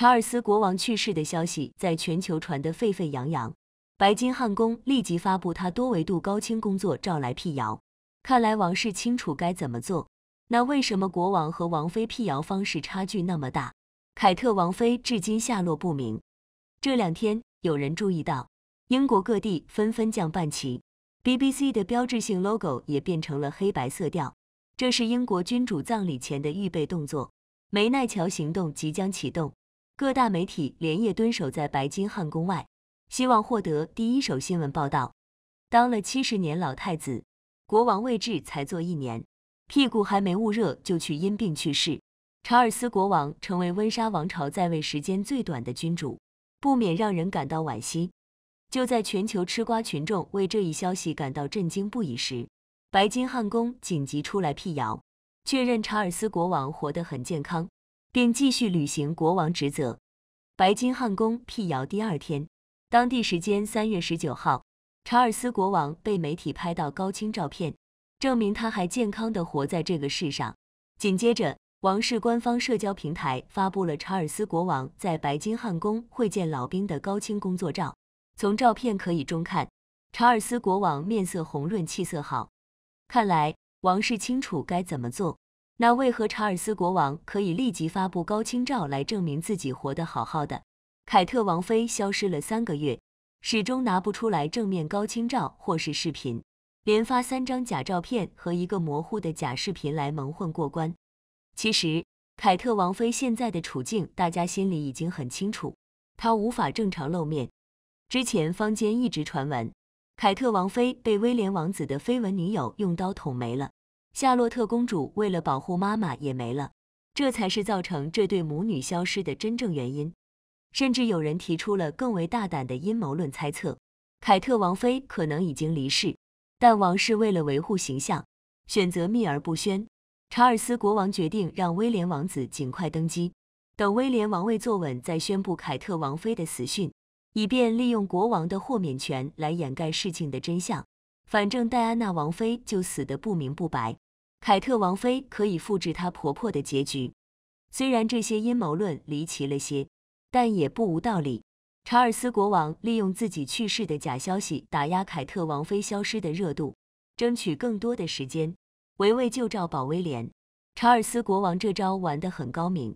查尔斯国王去世的消息在全球传得沸沸扬扬，白金汉宫立即发布他多维度高清工作照来辟谣。看来王室清楚该怎么做，那为什么国王和王妃辟谣方式差距那么大？凯特王妃至今下落不明。这两天有人注意到，英国各地纷纷降半旗，BBC 的标志性 logo 也变成了黑白色调。这是英国君主葬礼前的预备动作，梅奈桥行动即将启动。各大媒体连夜蹲守在白金汉宫外，希望获得第一手新闻报道。当了七十年老太子，国王位置才坐一年，屁股还没焐热就去因病去世，查尔斯国王成为温莎王朝在位时间最短的君主，不免让人感到惋惜。就在全球吃瓜群众为这一消息感到震惊不已时，白金汉宫紧急出来辟谣，确认查尔斯国王活得很健康。并继续履行国王职责。白金汉宫辟谣第二天，当地时间三月十九号，查尔斯国王被媒体拍到高清照片，证明他还健康的活在这个世上。紧接着，王室官方社交平台发布了查尔斯国王在白金汉宫会见老兵的高清工作照。从照片可以中看，查尔斯国王面色红润，气色好，看来王室清楚该怎么做。那为何查尔斯国王可以立即发布高清照来证明自己活得好好的？凯特王妃消失了三个月，始终拿不出来正面高清照或是视频，连发三张假照片和一个模糊的假视频来蒙混过关。其实，凯特王妃现在的处境，大家心里已经很清楚，她无法正常露面。之前坊间一直传闻，凯特王妃被威廉王子的绯闻女友用刀捅没了。夏洛特公主为了保护妈妈也没了，这才是造成这对母女消失的真正原因。甚至有人提出了更为大胆的阴谋论猜测：凯特王妃可能已经离世，但王室为了维护形象，选择秘而不宣。查尔斯国王决定让威廉王子尽快登基，等威廉王位坐稳再宣布凯特王妃的死讯，以便利用国王的豁免权来掩盖事情的真相。反正戴安娜王妃就死得不明不白。凯特王妃可以复制她婆婆的结局，虽然这些阴谋论离奇了些，但也不无道理。查尔斯国王利用自己去世的假消息打压凯特王妃消失的热度，争取更多的时间，围魏救赵保威廉。查尔斯国王这招玩得很高明。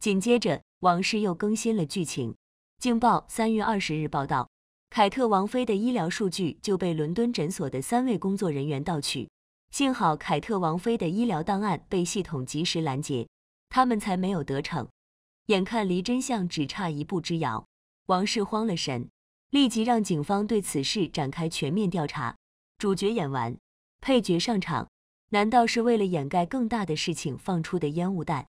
紧接着，王室又更新了剧情。《镜报》三月二十日报道，凯特王妃的医疗数据就被伦敦诊所的三位工作人员盗取。幸好凯特王妃的医疗档案被系统及时拦截，他们才没有得逞。眼看离真相只差一步之遥，王室慌了神，立即让警方对此事展开全面调查。主角演完，配角上场，难道是为了掩盖更大的事情放出的烟雾弹？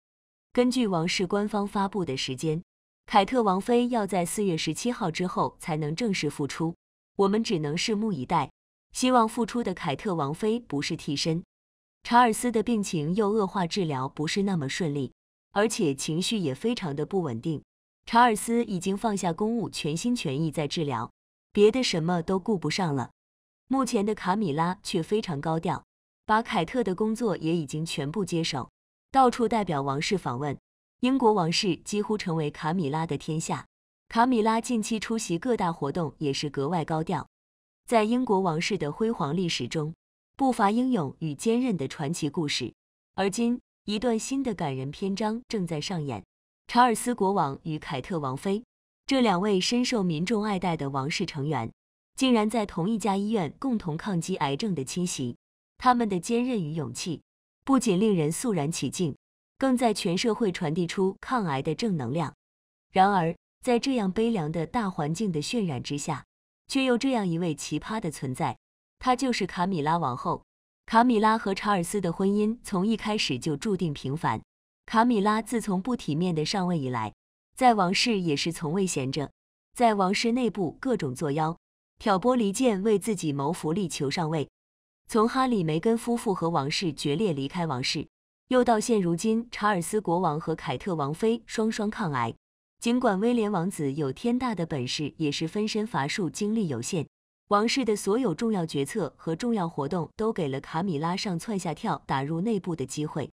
根据王室官方发布的时间，凯特王妃要在四月十七号之后才能正式复出，我们只能拭目以待。希望复出的凯特王妃不是替身，查尔斯的病情又恶化，治疗不是那么顺利，而且情绪也非常的不稳定。查尔斯已经放下公务，全心全意在治疗，别的什么都顾不上了。目前的卡米拉却非常高调，把凯特的工作也已经全部接手，到处代表王室访问。英国王室几乎成为卡米拉的天下。卡米拉近期出席各大活动也是格外高调。在英国王室的辉煌历史中，不乏英勇与坚韧的传奇故事。而今，一段新的感人篇章正在上演：查尔斯国王与凯特王妃，这两位深受民众爱戴的王室成员，竟然在同一家医院共同抗击癌症的侵袭。他们的坚韧与勇气，不仅令人肃然起敬，更在全社会传递出抗癌的正能量。然而，在这样悲凉的大环境的渲染之下，却又这样一位奇葩的存在，她就是卡米拉王后。卡米拉和查尔斯的婚姻从一开始就注定平凡。卡米拉自从不体面的上位以来，在王室也是从未闲着，在王室内部各种作妖、挑拨离间，为自己谋福利、求上位。从哈里梅根夫妇和王室决裂、离开王室，又到现如今查尔斯国王和凯特王妃双双抗癌。尽管威廉王子有天大的本事，也是分身乏术，精力有限。王室的所有重要决策和重要活动，都给了卡米拉上窜下跳、打入内部的机会。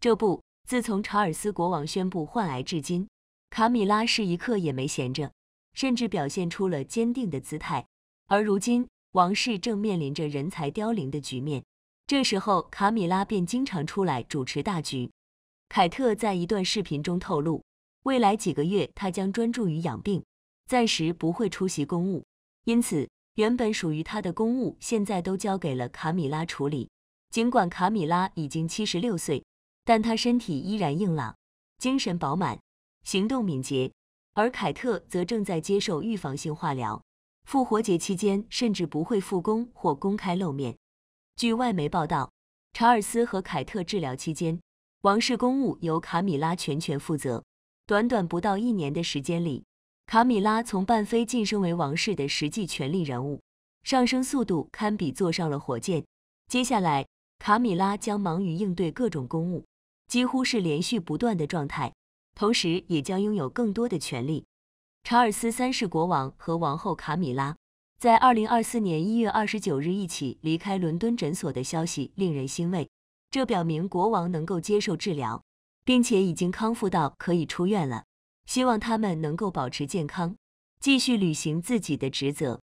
这不，自从查尔斯国王宣布患癌至今，卡米拉是一刻也没闲着，甚至表现出了坚定的姿态。而如今，王室正面临着人才凋零的局面，这时候卡米拉便经常出来主持大局。凯特在一段视频中透露。未来几个月，他将专注于养病，暂时不会出席公务，因此原本属于他的公务现在都交给了卡米拉处理。尽管卡米拉已经七十六岁，但她身体依然硬朗，精神饱满，行动敏捷。而凯特则正在接受预防性化疗，复活节期间甚至不会复工或公开露面。据外媒报道，查尔斯和凯特治疗期间，王室公务由卡米拉全权负责。短短不到一年的时间里，卡米拉从伴妃晋升为王室的实际权力人物，上升速度堪比坐上了火箭。接下来，卡米拉将忙于应对各种公务，几乎是连续不断的状态，同时也将拥有更多的权利。查尔斯三世国王和王后卡米拉在2024年1月29日一起离开伦敦诊所的消息令人欣慰，这表明国王能够接受治疗。并且已经康复到可以出院了，希望他们能够保持健康，继续履行自己的职责。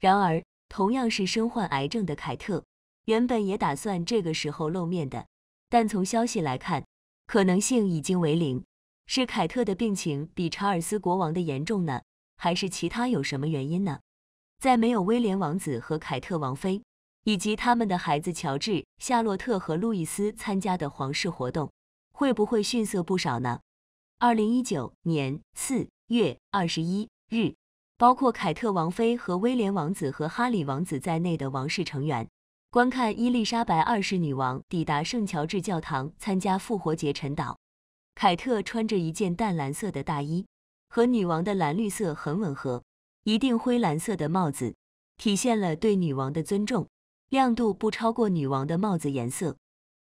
然而，同样是身患癌症的凯特，原本也打算这个时候露面的，但从消息来看，可能性已经为零。是凯特的病情比查尔斯国王的严重呢，还是其他有什么原因呢？在没有威廉王子和凯特王妃，以及他们的孩子乔治、夏洛特和路易斯参加的皇室活动。会不会逊色不少呢？二零一九年四月二十一日，包括凯特王妃和威廉王子和哈里王子在内的王室成员观看伊丽莎白二世女王抵达圣乔治教堂参加复活节晨祷。凯特穿着一件淡蓝色的大衣，和女王的蓝绿色很吻合。一顶灰蓝色的帽子，体现了对女王的尊重。亮度不超过女王的帽子颜色。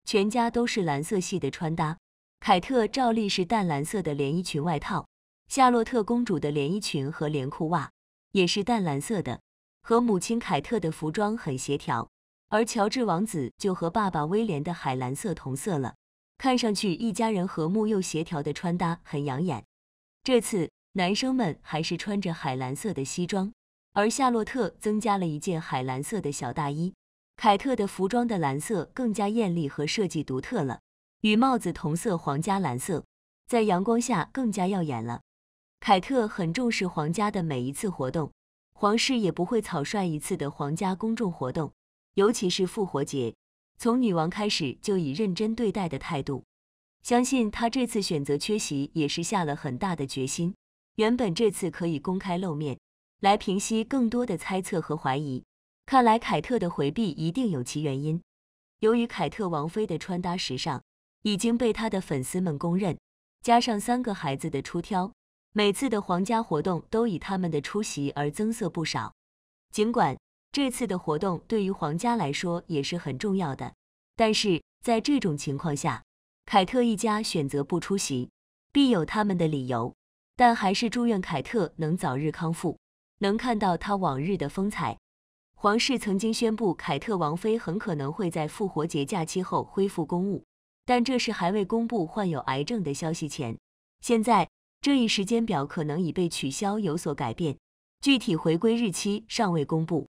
全家都是蓝色系的穿搭，凯特照例是淡蓝色的连衣裙外套，夏洛特公主的连衣裙和连裤袜也是淡蓝色的，和母亲凯特的服装很协调。而乔治王子就和爸爸威廉的海蓝色同色了，看上去一家人和睦又协调的穿搭很养眼。这次男生们还是穿着海蓝色的西装，而夏洛特增加了一件海蓝色的小大衣。凯特的服装的蓝色更加艳丽和设计独特了，与帽子同色皇家蓝色，在阳光下更加耀眼了。凯特很重视皇家的每一次活动，皇室也不会草率一次的皇家公众活动，尤其是复活节，从女王开始就以认真对待的态度。相信她这次选择缺席也是下了很大的决心。原本这次可以公开露面，来平息更多的猜测和怀疑。看来凯特的回避一定有其原因。由于凯特王妃的穿搭时尚已经被她的粉丝们公认，加上三个孩子的出挑，每次的皇家活动都以他们的出席而增色不少。尽管这次的活动对于皇家来说也是很重要的，但是在这种情况下，凯特一家选择不出席，必有他们的理由。但还是祝愿凯特能早日康复，能看到她往日的风采。皇室曾经宣布，凯特王妃很可能会在复活节假期后恢复公务，但这是还未公布患有癌症的消息前。现在这一时间表可能已被取消，有所改变，具体回归日期尚未公布。